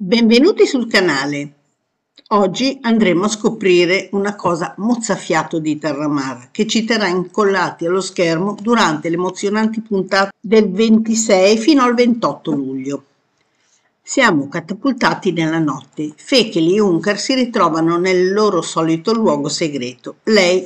Benvenuti sul canale. Oggi andremo a scoprire una cosa mozzafiato di Terramar che ci terrà incollati allo schermo durante le emozionanti puntate del 26 fino al 28 luglio. Siamo catapultati nella notte. Fekeli e Unkar si ritrovano nel loro solito luogo segreto. Lei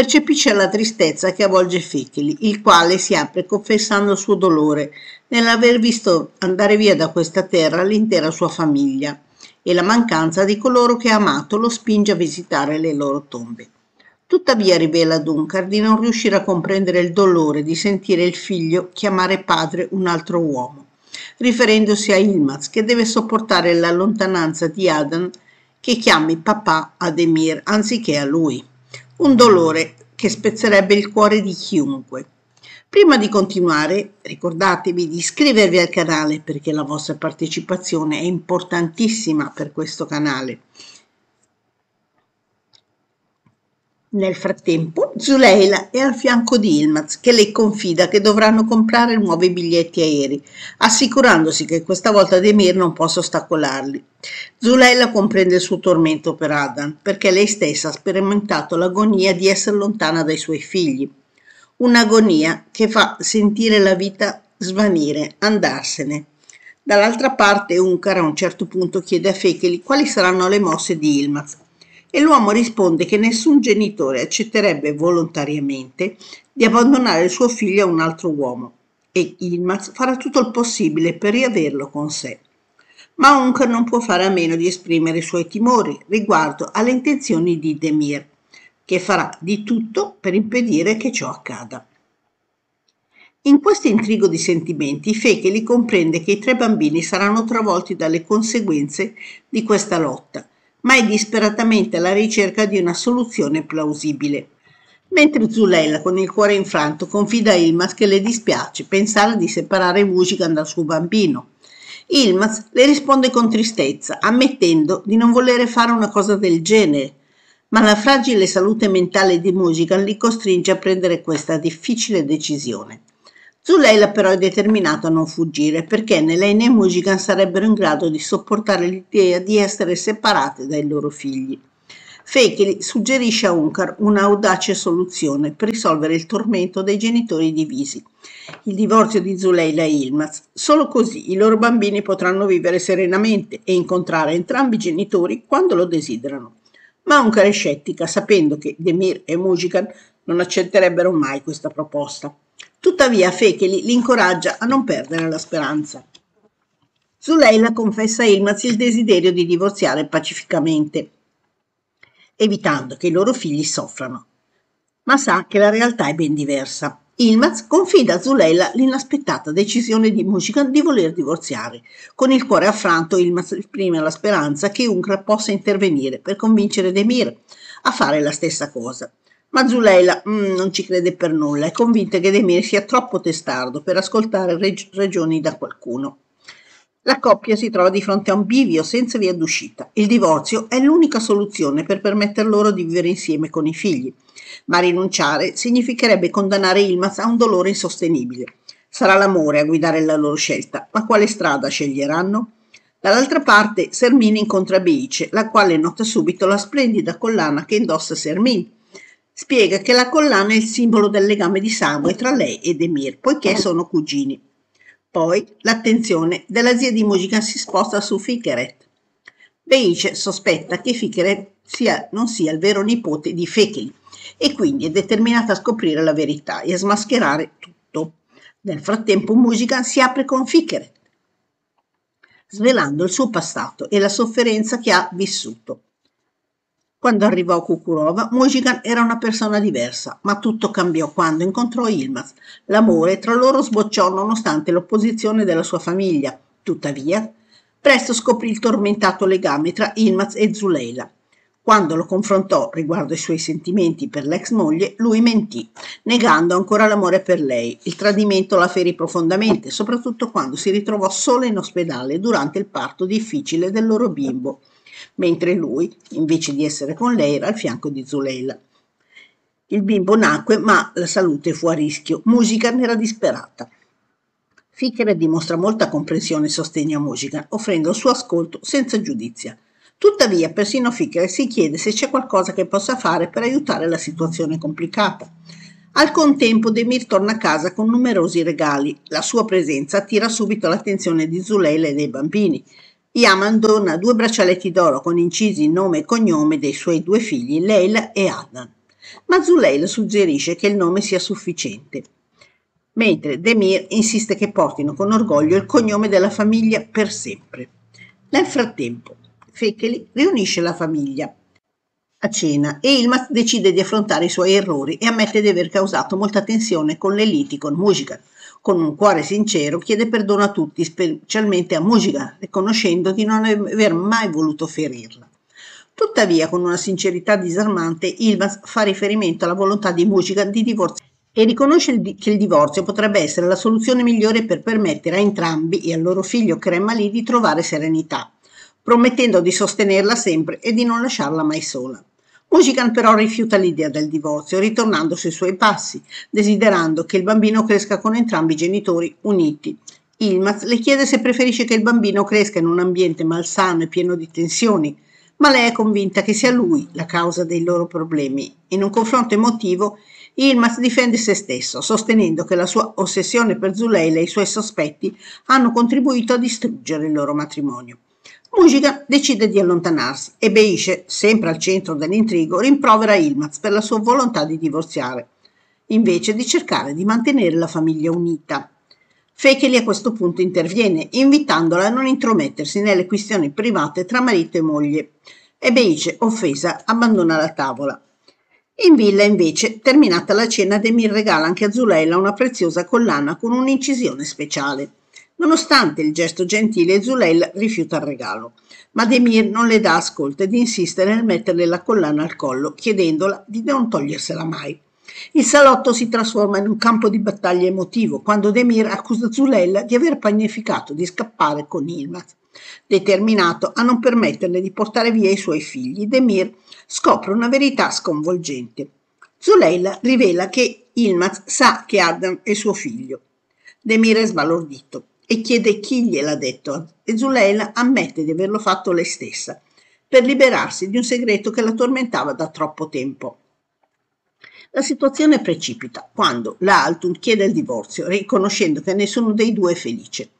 percepisce la tristezza che avvolge Fekeli, il quale si apre confessando il suo dolore nell'aver visto andare via da questa terra l'intera sua famiglia e la mancanza di coloro che ha amato lo spinge a visitare le loro tombe. Tuttavia rivela Duncar di non riuscire a comprendere il dolore di sentire il figlio chiamare padre un altro uomo, riferendosi a Ilmaz che deve sopportare la lontananza di Adam che chiami papà Ademir anziché a lui un dolore che spezzerebbe il cuore di chiunque. Prima di continuare, ricordatevi di iscrivervi al canale perché la vostra partecipazione è importantissima per questo canale Nel frattempo, Zuleila è al fianco di Ilmaz, che le confida che dovranno comprare nuovi biglietti aerei, assicurandosi che questa volta Demir non possa ostacolarli. Zuleila comprende il suo tormento per Adam, perché lei stessa ha sperimentato l'agonia di essere lontana dai suoi figli. Un'agonia che fa sentire la vita svanire, andarsene. Dall'altra parte, Uncar a un certo punto chiede a Fekeli quali saranno le mosse di Ilmaz e l'uomo risponde che nessun genitore accetterebbe volontariamente di abbandonare il suo figlio a un altro uomo e Ilmaz farà tutto il possibile per riaverlo con sé. Ma Unc non può fare a meno di esprimere i suoi timori riguardo alle intenzioni di Demir, che farà di tutto per impedire che ciò accada. In questo intrigo di sentimenti, Fekeli comprende che i tre bambini saranno travolti dalle conseguenze di questa lotta ma è disperatamente alla ricerca di una soluzione plausibile. Mentre Zulella, con il cuore infranto, confida a Ilmaz che le dispiace pensare di separare Wushigan dal suo bambino. Ilmaz le risponde con tristezza, ammettendo di non volere fare una cosa del genere, ma la fragile salute mentale di Mujigan li costringe a prendere questa difficile decisione. Zuleila però è determinato a non fuggire perché né lei né Mujigan sarebbero in grado di sopportare l'idea di essere separate dai loro figli. Fekeli suggerisce a Uncar un'audace soluzione per risolvere il tormento dei genitori divisi, il divorzio di Zuleila e Ilmaz. Solo così i loro bambini potranno vivere serenamente e incontrare entrambi i genitori quando lo desiderano. Ma Uncar è scettica, sapendo che Demir e Mujigan non accetterebbero mai questa proposta. Tuttavia Fecheli l'incoraggia a non perdere la speranza. Zuleila confessa a Ilmaz il desiderio di divorziare pacificamente, evitando che i loro figli soffrano. Ma sa che la realtà è ben diversa. Ilmaz confida a Zuleila l'inaspettata decisione di Mushikan di voler divorziare. Con il cuore affranto, Ilmaz esprime la speranza che Uncra possa intervenire per convincere Demir a fare la stessa cosa. Ma Zuleila mm, non ci crede per nulla, è convinta che Demir sia troppo testardo per ascoltare reg- ragioni da qualcuno. La coppia si trova di fronte a un bivio senza via d'uscita. Il divorzio è l'unica soluzione per permetter loro di vivere insieme con i figli, ma rinunciare significherebbe condannare Ilmaz a un dolore insostenibile. Sarà l'amore a guidare la loro scelta, ma quale strada sceglieranno? Dall'altra parte Sermin incontra Beice, la quale nota subito la splendida collana che indossa Sermin spiega che la collana è il simbolo del legame di sangue tra lei ed Emir, poiché sono cugini. Poi l'attenzione della zia di Mujica si sposta su Fikeret. Beice sospetta che Fikeret sia, non sia il vero nipote di Fekin e quindi è determinata a scoprire la verità e a smascherare tutto. Nel frattempo Mujica si apre con Fikeret, svelando il suo passato e la sofferenza che ha vissuto. Quando arrivò Kukurova, Mojigan era una persona diversa, ma tutto cambiò quando incontrò Ilmaz. L'amore tra loro sbocciò nonostante l'opposizione della sua famiglia. Tuttavia, presto scoprì il tormentato legame tra Ilmaz e Zuleila. Quando lo confrontò riguardo ai suoi sentimenti per l'ex moglie, lui mentì, negando ancora l'amore per lei. Il tradimento la ferì profondamente, soprattutto quando si ritrovò sola in ospedale durante il parto difficile del loro bimbo, mentre lui, invece di essere con lei, era al fianco di Zuleila. Il bimbo nacque, ma la salute fu a rischio. Musican era disperata. Ficker dimostra molta comprensione e sostegno a Musican, offrendo il suo ascolto senza giudizia. Tuttavia, persino Ficker si chiede se c'è qualcosa che possa fare per aiutare la situazione complicata. Al contempo, Demir torna a casa con numerosi regali. La sua presenza attira subito l'attenzione di Zuleila e dei bambini. Yaman dona due braccialetti d'oro con incisi nome e cognome dei suoi due figli, Leila e Adan. Ma Zuleil suggerisce che il nome sia sufficiente, mentre Demir insiste che portino con orgoglio il cognome della famiglia per sempre. Nel frattempo, Fecheli riunisce la famiglia a cena e Ilmaz decide di affrontare i suoi errori e ammette di aver causato molta tensione con le liti con Musica. Con un cuore sincero chiede perdono a tutti, specialmente a Musica, riconoscendo di non aver mai voluto ferirla. Tuttavia, con una sincerità disarmante, Ilmaz fa riferimento alla volontà di Musica di divorziare e riconosce il di- che il divorzio potrebbe essere la soluzione migliore per permettere a entrambi e al loro figlio Kremali di trovare serenità promettendo di sostenerla sempre e di non lasciarla mai sola. Musican però rifiuta l'idea del divorzio, ritornando sui suoi passi, desiderando che il bambino cresca con entrambi i genitori uniti. Ilmaz le chiede se preferisce che il bambino cresca in un ambiente malsano e pieno di tensioni, ma lei è convinta che sia lui la causa dei loro problemi. In un confronto emotivo, Ilmaz difende se stesso, sostenendo che la sua ossessione per Zuleila e i suoi sospetti hanno contribuito a distruggere il loro matrimonio. Mujica decide di allontanarsi e Beisce, sempre al centro dell'intrigo, rimprovera Ilmaz per la sua volontà di divorziare, invece di cercare di mantenere la famiglia unita. Fekeli a questo punto interviene, invitandola a non intromettersi nelle questioni private tra marito e moglie, e Beisce, offesa, abbandona la tavola. In villa, invece, terminata la cena, Demir regala anche a Zuleila una preziosa collana con un'incisione speciale. Nonostante il gesto gentile, Zuleil rifiuta il regalo, ma Demir non le dà ascolto ed insiste nel metterle la collana al collo, chiedendola di non togliersela mai. Il salotto si trasforma in un campo di battaglia emotivo quando Demir accusa Zuleil di aver pianificato di scappare con Ilmat. Determinato a non permetterle di portare via i suoi figli, Demir scopre una verità sconvolgente. Zuleil rivela che Ilmat sa che Adam è suo figlio. Demir è sbalordito e chiede chi gliel'ha detto e Zuleila ammette di averlo fatto lei stessa per liberarsi di un segreto che la tormentava da troppo tempo. La situazione precipita quando la Altun chiede il divorzio, riconoscendo che nessuno dei due è felice.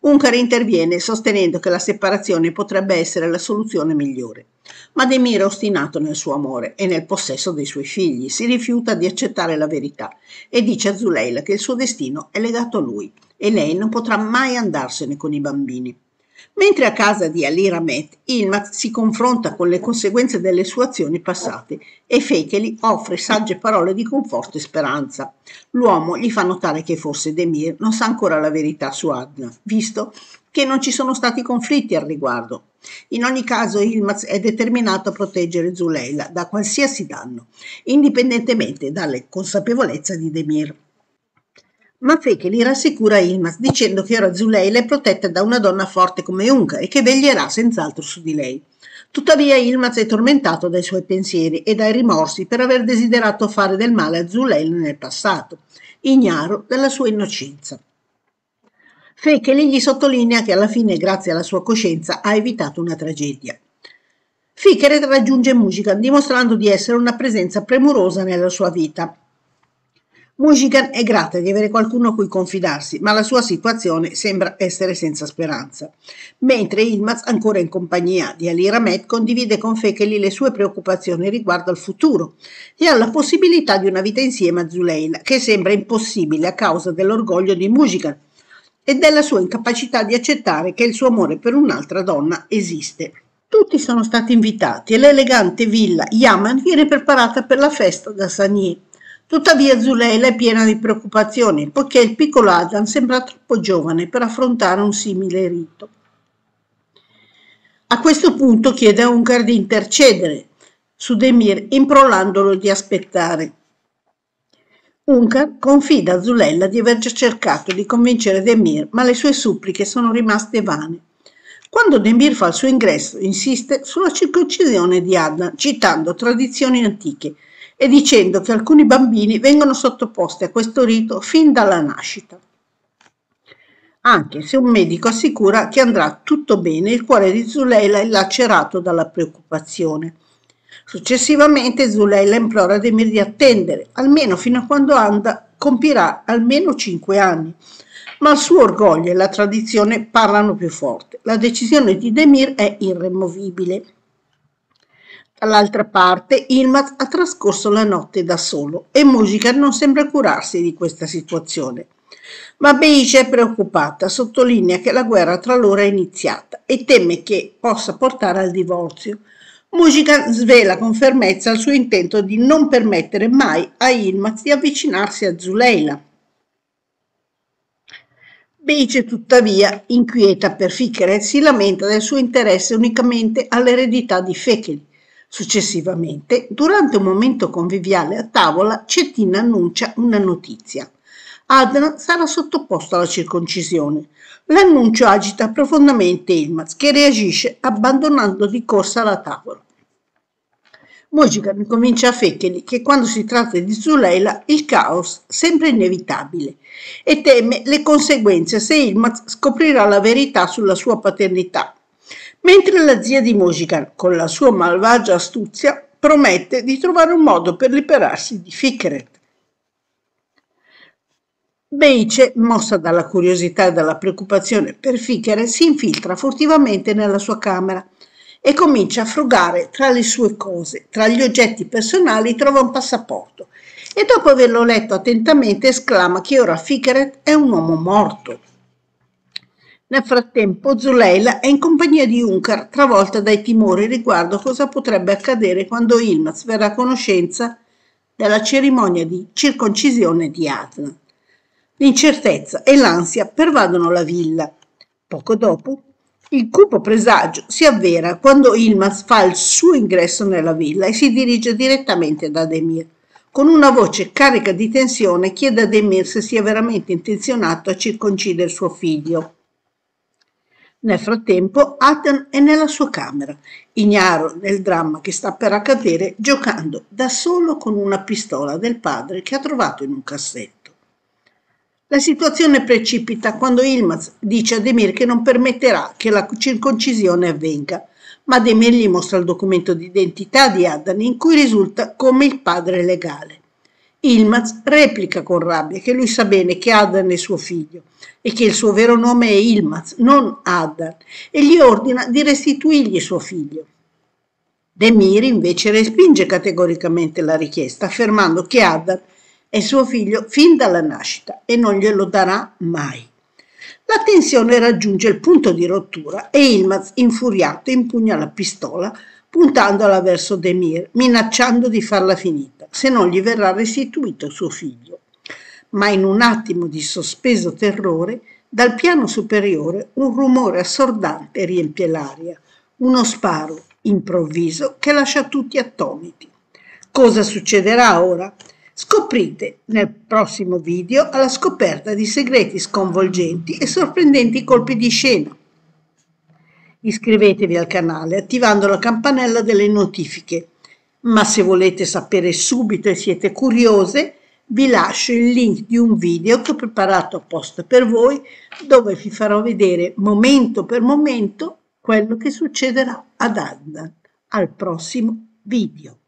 Uncar interviene sostenendo che la separazione potrebbe essere la soluzione migliore. Ma De Mira è ostinato nel suo amore e nel possesso dei suoi figli, si rifiuta di accettare la verità e dice a Zuleila che il suo destino è legato a lui e lei non potrà mai andarsene con i bambini mentre a casa di Ali Ramet Ilmat si confronta con le conseguenze delle sue azioni passate e Fekeli offre sagge parole di conforto e speranza. L'uomo gli fa notare che forse Demir non sa ancora la verità su Adna, visto che non ci sono stati conflitti al riguardo. In ogni caso Ilmaz è determinato a proteggere Zuleila da qualsiasi danno, indipendentemente dalle consapevolezze di Demir ma Fekeli rassicura Ilmas dicendo che ora Zuleila è protetta da una donna forte come Unca e che veglierà senz'altro su di lei. Tuttavia Ilmaz è tormentato dai suoi pensieri e dai rimorsi per aver desiderato fare del male a Zuleil nel passato, ignaro della sua innocenza. Fekeli gli sottolinea che alla fine, grazie alla sua coscienza, ha evitato una tragedia. Fikeret raggiunge Mujikan dimostrando di essere una presenza premurosa nella sua vita Mujigan è grata di avere qualcuno a cui confidarsi, ma la sua situazione sembra essere senza speranza. Mentre Ilmaz, ancora in compagnia di Ali Ramet, condivide con Fekeli le sue preoccupazioni riguardo al futuro e alla possibilità di una vita insieme a Zuleila, che sembra impossibile a causa dell'orgoglio di Mujigan e della sua incapacità di accettare che il suo amore per un'altra donna esiste. Tutti sono stati invitati e l'elegante villa Yaman viene preparata per la festa da Sanier. Tuttavia Zuleila è piena di preoccupazioni, poiché il piccolo Adam sembra troppo giovane per affrontare un simile rito. A questo punto chiede a Ungar di intercedere su Demir, improllandolo di aspettare. Ungar confida a Zulella di aver già cercato di convincere Demir, ma le sue suppliche sono rimaste vane. Quando Demir fa il suo ingresso, insiste sulla circoncisione di Adam, citando tradizioni antiche, e dicendo che alcuni bambini vengono sottoposti a questo rito fin dalla nascita. Anche se un medico assicura che andrà tutto bene, il cuore di Zuleila è lacerato dalla preoccupazione. Successivamente Zuleila implora Demir di attendere, almeno fino a quando Anda compirà almeno 5 anni. Ma il suo orgoglio e la tradizione parlano più forte. La decisione di Demir è irremovibile. Dall'altra parte, Ilmaz ha trascorso la notte da solo e Mujica non sembra curarsi di questa situazione. Ma Beice è preoccupata, sottolinea che la guerra tra loro è iniziata e teme che possa portare al divorzio. Mujica svela con fermezza il suo intento di non permettere mai a Ilmaz di avvicinarsi a Zuleila. Beice tuttavia, inquieta per Fikret, si lamenta del suo interesse unicamente all'eredità di Fekeli Successivamente, durante un momento conviviale a tavola, Cettina annuncia una notizia. Adnan sarà sottoposto alla circoncisione. L'annuncio agita profondamente Ilmaz, che reagisce abbandonando di corsa la tavola. Mojican comincia a Fekeli che quando si tratta di Zuleila il caos sembra inevitabile e teme le conseguenze se Ilmaz scoprirà la verità sulla sua paternità mentre la zia di Musican, con la sua malvagia astuzia, promette di trovare un modo per liberarsi di Fikret. Beice, mossa dalla curiosità e dalla preoccupazione per Fikret, si infiltra furtivamente nella sua camera e comincia a frugare tra le sue cose. Tra gli oggetti personali trova un passaporto e dopo averlo letto attentamente esclama che ora Fikret è un uomo morto. Nel frattempo Zuleila è in compagnia di Unkar, travolta dai timori riguardo cosa potrebbe accadere quando Ilmaz verrà a conoscenza della cerimonia di circoncisione di Adnan. L'incertezza e l'ansia pervadono la villa. Poco dopo, il cupo presagio si avvera quando Ilmaz fa il suo ingresso nella villa e si dirige direttamente ad Ademir. Con una voce carica di tensione chiede ad Demir se sia veramente intenzionato a circoncidere suo figlio. Nel frattempo Ethan è nella sua camera, ignaro del dramma che sta per accadere, giocando da solo con una pistola del padre che ha trovato in un cassetto. La situazione precipita quando Ilmaz dice a Demir che non permetterà che la circoncisione avvenga, ma Demir gli mostra il documento d'identità di Adan in cui risulta come il padre legale. Ilmaz replica con rabbia che lui sa bene che Adan è suo figlio e che il suo vero nome è Ilmaz, non Adan, e gli ordina di restituirgli suo figlio. Demir invece respinge categoricamente la richiesta, affermando che Adan è suo figlio fin dalla nascita e non glielo darà mai. La tensione raggiunge il punto di rottura e Ilmaz, infuriato, impugna la pistola puntandola verso Demir, minacciando di farla finita se non gli verrà restituito suo figlio. Ma in un attimo di sospeso terrore, dal piano superiore un rumore assordante riempie l'aria, uno sparo improvviso che lascia tutti attoniti. Cosa succederà ora? Scoprite nel prossimo video alla scoperta di segreti sconvolgenti e sorprendenti colpi di scena. Iscrivetevi al canale attivando la campanella delle notifiche ma se volete sapere subito e siete curiose, vi lascio il link di un video che ho preparato apposta per voi, dove vi farò vedere momento per momento quello che succederà ad Adnan. Al prossimo video.